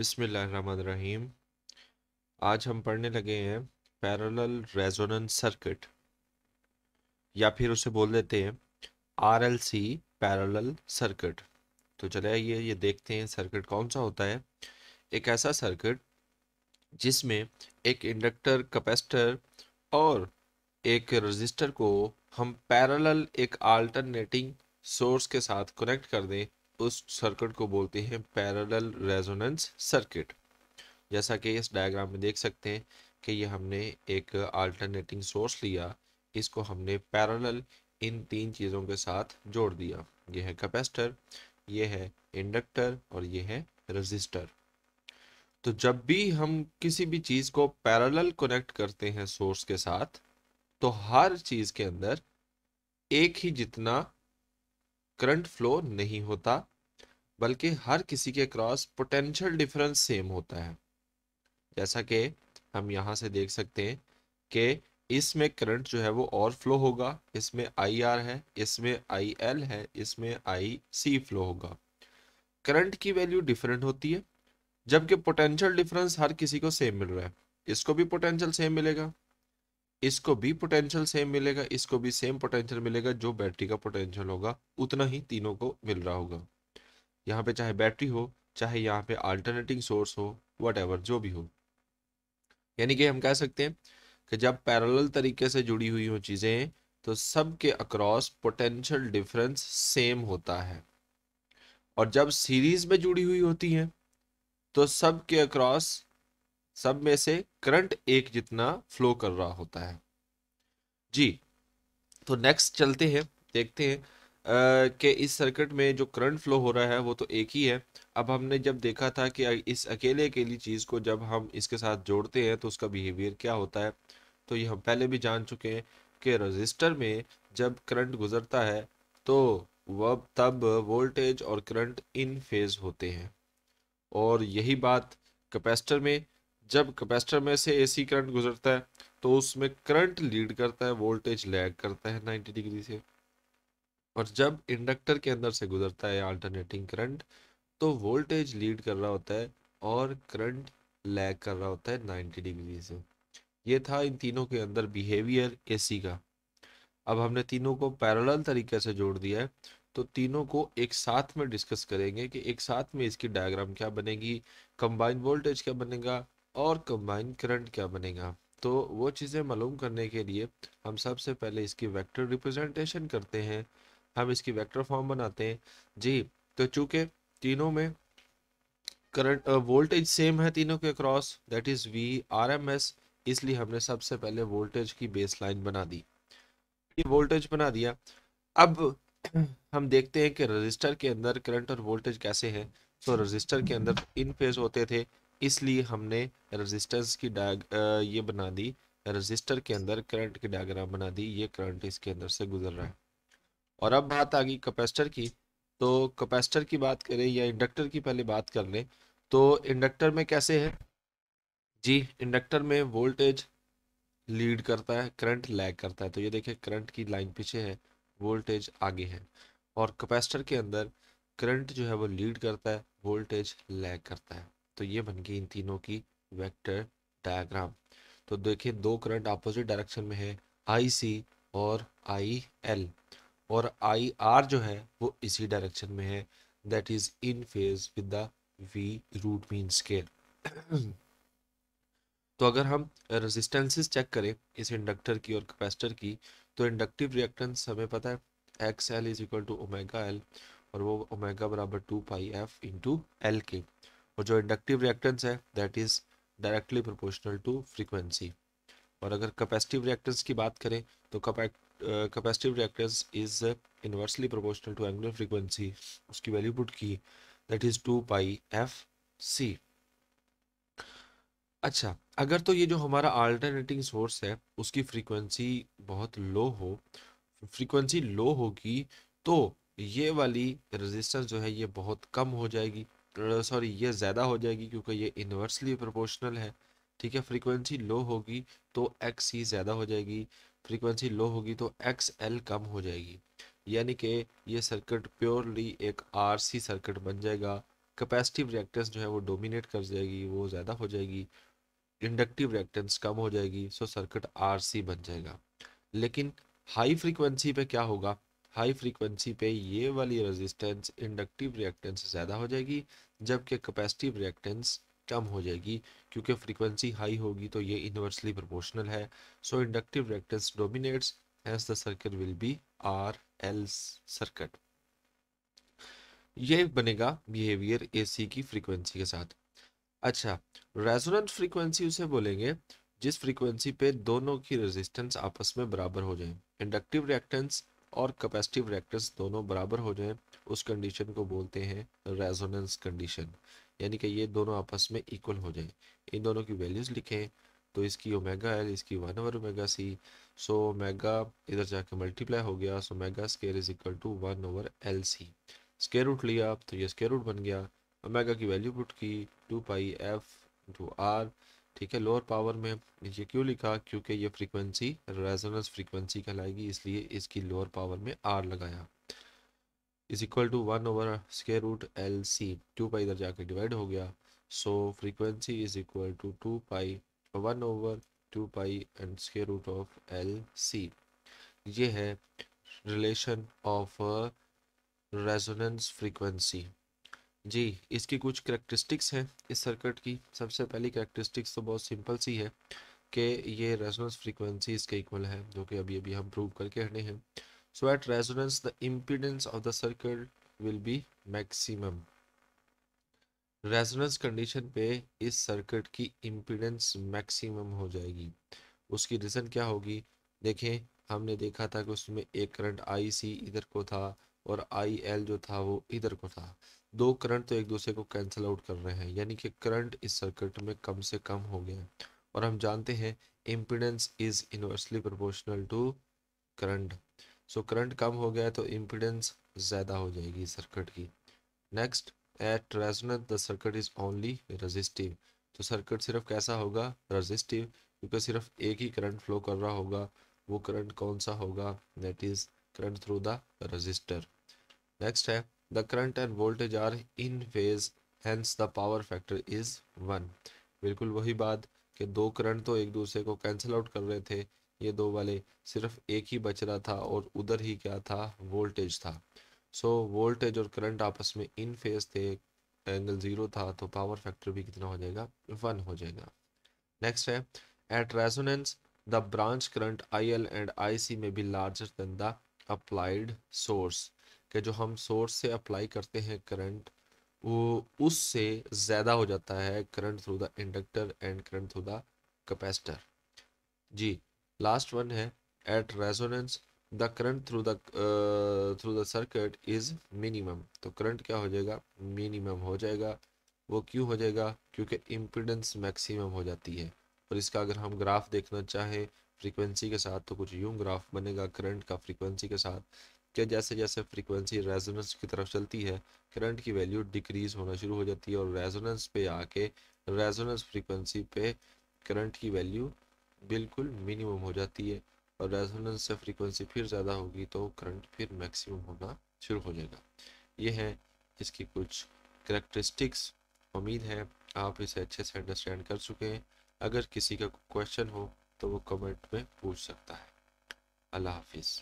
बिसमीम आज हम पढ़ने लगे हैं पैरेलल रेजोनेंस सर्किट या फिर उसे बोल देते हैं R L C parallel circuit तो चले आइए ये देखते हैं सर्किट कौन सा होता है एक ऐसा सर्किट जिसमें एक इंडक्टर कैपेसिटर और एक रजिस्टर को हम पैरेलल एक अल्टरनेटिंग सोर्स के साथ कनेक्ट कर दें उस सर्किट को बोलते हैं पैरेलल रेजोनेंस सर्किट जैसा कि इस डायग्राम में देख सकते हैं कि ये हमने एक अल्टरनेटिंग सोर्स लिया इसको हमने पैरेलल इन तीन चीज़ों के साथ जोड़ दिया ये है कैपेसिटर ये है इंडक्टर और ये है रजिस्टर तो जब भी हम किसी भी चीज़ को पैरेलल कनेक्ट करते हैं सोर्स के साथ तो हर चीज़ के अंदर एक ही जितना करंट फ्लो नहीं होता बल्कि हर किसी के क्रॉस पोटेंशियल डिफरेंस सेम होता है जैसा कि हम यहाँ से देख सकते हैं कि इसमें करंट जो है वो और फ्लो होगा इसमें आई आर है इसमें आई एल है इसमें आई सी फ्लो होगा करंट की वैल्यू डिफरेंट होती है जबकि पोटेंशियल डिफरेंस हर किसी को सेम मिल रहा है इसको भी पोटेंशियल सेम मिलेगा इसको भी पोटेंशियल सेम मिलेगा इसको भी सेम पोटेंशियल मिलेगा जो बैटरी का पोटेंशियल होगा उतना ही तीनों को मिल रहा होगा यहाँ पे चाहे बैटरी हो चाहे यहाँ पे अल्टरनेटिंग सोर्स हो वट जो भी हो यानी कि हम कह सकते हैं कि जब पैरल तरीके से जुड़ी हुई हो चीज़ें तो सब के अक्रॉस पोटेंशियल डिफरेंस सेम होता है और जब सीरीज में जुड़ी हुई होती हैं तो सब के अक्रॉस सब में से करंट एक जितना फ्लो कर रहा होता है जी तो नेक्स्ट चलते हैं देखते हैं कि इस सर्किट में जो करंट फ्लो हो रहा है वो तो एक ही है अब हमने जब देखा था कि इस अकेले अकेली चीज़ को जब हम इसके साथ जोड़ते हैं तो उसका बिहेवियर क्या होता है तो ये हम पहले भी जान चुके हैं कि रजिस्टर में जब करंट गुजरता है तो वह तब वोल्टेज और करंट इन फेज होते हैं और यही बात कैपेसिटर में जब कैपेसिटर में से एसी करंट गुजरता है तो उसमें करंट लीड करता है वोल्टेज लैग करता है 90 डिग्री से और जब इंडक्टर के अंदर से गुजरता है अल्टरनेटिंग करंट तो वोल्टेज लीड कर रहा होता है और करंट लैग कर रहा होता है 90 डिग्री से ये था इन तीनों के अंदर बिहेवियर एसी का अब हमने तीनों को पैरल तरीके से जोड़ दिया है तो तीनों को एक साथ में डिस्कस करेंगे कि एक साथ में इसकी डायग्राम क्या बनेगी कंबाइंड वोल्टेज क्या बनेगा और कंबाइन करंट क्या बनेगा तो वो चीज़ें मालूम करने के लिए हम सबसे पहले इसकी वेक्टर रिप्रेजेंटेशन करते हैं हम इसकी वेक्टर फॉर्म बनाते हैं जी तो चूंकि तीनों में करंट वोल्टेज सेम है तीनों के across that is V R M S इसलिए हमने सबसे पहले वोल्टेज की बेस लाइन बना दी ये वोल्टेज बना दिया अब हम देखते हैं कि रजिस्टर के अंदर करंट और वोल्टेज कैसे हैं तो रजिस्टर के अंदर इन फेज होते थे इसलिए हमने रजिस्टर्स की डाग ये बना दी रजिस्टर के अंदर करंट की डायग्राम बना दी ये करंट इसके अंदर से गुजर रहा है और अब बात आ गई कैपेसिटर की तो कैपेसिटर की बात करें या इंडक्टर की पहले बात कर लें तो इंडक्टर में कैसे है जी इंडक्टर में वोल्टेज लीड करता है करंट लैग करता है तो ये देखें करंट की लाइन पीछे है वोल्टेज आगे है और कैपेसिटर के अंदर करंट जो है वो लीड करता है वोल्टेज लैग करता है तो ये बन गई इन तीनों की वेक्टर डायग्राम तो देखिए दो करंट अपोजिट डायरेक्शन में है आई सी और आई एल और आई आर जो है वो इसी डायरेक्शन में है that is in phase with the V root mean square तो अगर हम रेजिस्टेंसेस चेक करें इस इंडक्टर की और कैपेसिटर की तो इंडक्टिव रिएक्टेंस हमें पता है X L is equal to omega L और वो ओमेगा बराबर two pi F into L के और जो इंडक्टिव रिएक्टेंस है that is directly proportional to frequency और अगर कैपेसिटिव रिएक्टेंस की बात करें तो capacitive reactance is inversely proportional to angular frequency उसकी वैल्यू पुट की that is two pi F C अच्छा अगर तो ये जो हमारा अल्टरनेटिंग सोर्स है उसकी फ्रीक्वेंसी बहुत लो हो फ्रीक्वेंसी लो होगी तो ये वाली रेजिस्टेंस जो है ये बहुत कम हो जाएगी सॉरी uh, ये ज़्यादा हो जाएगी क्योंकि ये इन्वर्सली प्रोपोर्शनल है ठीक है फ्रीक्वेंसी लो होगी तो एक्स ही ज़्यादा हो जाएगी फ्रीक्वेंसी लो होगी तो एक्स एल कम हो जाएगी यानी कि ये सर्किट प्योरली एक आरसी सर्किट बन जाएगा कैपेसिटिव रिएक्टेंस जो है वो डोमिनेट कर जाएगी वो ज़्यादा हो जाएगी इंडक्टिव रिएक्टेंस कम हो जाएगी सो सर्किट सी बन जाएगा लेकिन हाई फ्रीक्वेंसी पे क्या होगा हाई फ्रीक्वेंसी पे ये वाली रेजिस्टेंस इंडक्टिव रिएक्टेंस ज़्यादा हो जाएगी जबकि कैपेसिटिव रिएक्टेंस कम हो जाएगी क्योंकि फ्रीक्वेंसी हाई होगी तो ये इन्वर्सली प्रोपोर्शनल है so inductive reactance dominates hence the circuit will be R L circuit ये बनेगा बिहेवियर एसी की फ्रीक्वेंसी के साथ अच्छा रेजोनेंट फ्रीक्वेंसी उसे बोलेंगे जिस फ्रीक्वेंसी पे दोनों की रेजिस्टेंस आपस में बराबर हो जाए इंडक्टिव रिएक्टेंस और कैपेसिटिव रिएक्टर्स दोनों बराबर हो जाएं उस कंडीशन को बोलते हैं रेजोनेंस कंडीशन यानी कि ये दोनों आपस में इक्वल हो जाएं इन दोनों की वैल्यूज़ लिखें तो इसकी ओमेगा एल इसकी one over omega C so omega इधर जाके मल्टीप्लाई हो गया so omega square is equal to one over L C square root लिया तो ये स्केयर रूट बन गया ओमेगा की वैल्यू पुट की two pi F into R ठीक है लोअर पावर में नीचे क्यों लिखा क्योंकि ये फ्रीक्वेंसी रेजोनेंस फ्रीक्वेंसी कहलाएगी इसलिए इसकी लोअर पावर में आर लगाया is equal to one over square root L C two pi इधर जाके डिवाइड हो गया so frequency is equal to two pi one over two pi and square root of L C ये है relation of resonance frequency जी इसकी कुछ characteristics हैं इस सर्किट की सबसे पहली करेक्टरिस्टिक्स तो बहुत सिंपल सी है कि ये रेजोनेंस फ्रीक्वेंसी इसके इक्वल है जो कि अभी अभी हम प्रूव करके हटे हैं so at resonance the impedance of the circuit will be maximum resonance condition पे इस सर्किट की इम्पीडेंस मैक्सिमम हो जाएगी उसकी रीज़न क्या होगी देखें हमने देखा था कि उसमें एक करंट आई सी इधर को था और आई एल जो था वो इधर को था दो करंट तो एक दूसरे को कैंसिल आउट कर रहे हैं यानी कि करंट इस सर्किट में कम से कम हो गया और हम जानते हैं impedance is inversely proportional to current so current कम हो गया तो इम्पिडेंस ज़्यादा हो जाएगी सर्किट की next at resonance the circuit is only resistive तो सर्किट सिर्फ कैसा होगा रजिस्टिव क्योंकि सिर्फ एक ही करंट फ्लो कर रहा होगा वो करंट कौन सा होगा that is current through the resistor next है the current and voltage are in phase hence the power factor is one बिल्कुल वही बात कि दो करंट तो एक दूसरे को कैंसिल आउट कर रहे थे ये दो वाले सिर्फ एक ही बच रहा था और उधर ही क्या था वोल्टेज था सो so, वोल्टेज और करंट आपस में इन फेज थे एंगल ज़ीरो था तो पावर फैक्टर भी कितना हो जाएगा वन हो जाएगा नेक्स्ट है at resonance the branch current I L and I C में भी larger than the applied source कि जो हम सोर्स से अप्लाई करते हैं करंट वो उससे ज़्यादा हो जाता है current through the inductor and current through the capacitor जी लास्ट वन है at resonance the current through the through the circuit is minimum तो करंट क्या हो जाएगा मिनिमम हो जाएगा वो क्यों हो जाएगा क्योंकि इम्पिडेंस मैक्सिमम हो जाती है और इसका अगर हम ग्राफ देखना चाहें फ्रीक्वेंसी के साथ तो कुछ यूं ग्राफ बनेगा करंट का फ्रीक्वेंसी के साथ कि जैसे जैसे फ्रीक्वेंसी रेजोनेंस की तरफ चलती है करंट की वैल्यू डिक्रीज होना शुरू हो जाती है और रेजोनेंस पे आके रेजोनेंस फ्रीक्वेंसी पे करंट की वैल्यू बिल्कुल मिनिमम हो जाती है और रेजोनेंस से फ्रीक्वेंसी फिर ज़्यादा होगी तो करंट फिर मैक्सिमम होना शुरू हो जाएगा ये है इसकी कुछ करेक्टरिस्टिक्स उम्मीद है आप इसे अच्छे से अंडरस्टैंड कर चुके हैं अगर किसी का क्वेश्चन हो तो वो कमेंट में पूछ सकता है अल्लाह हाफिज़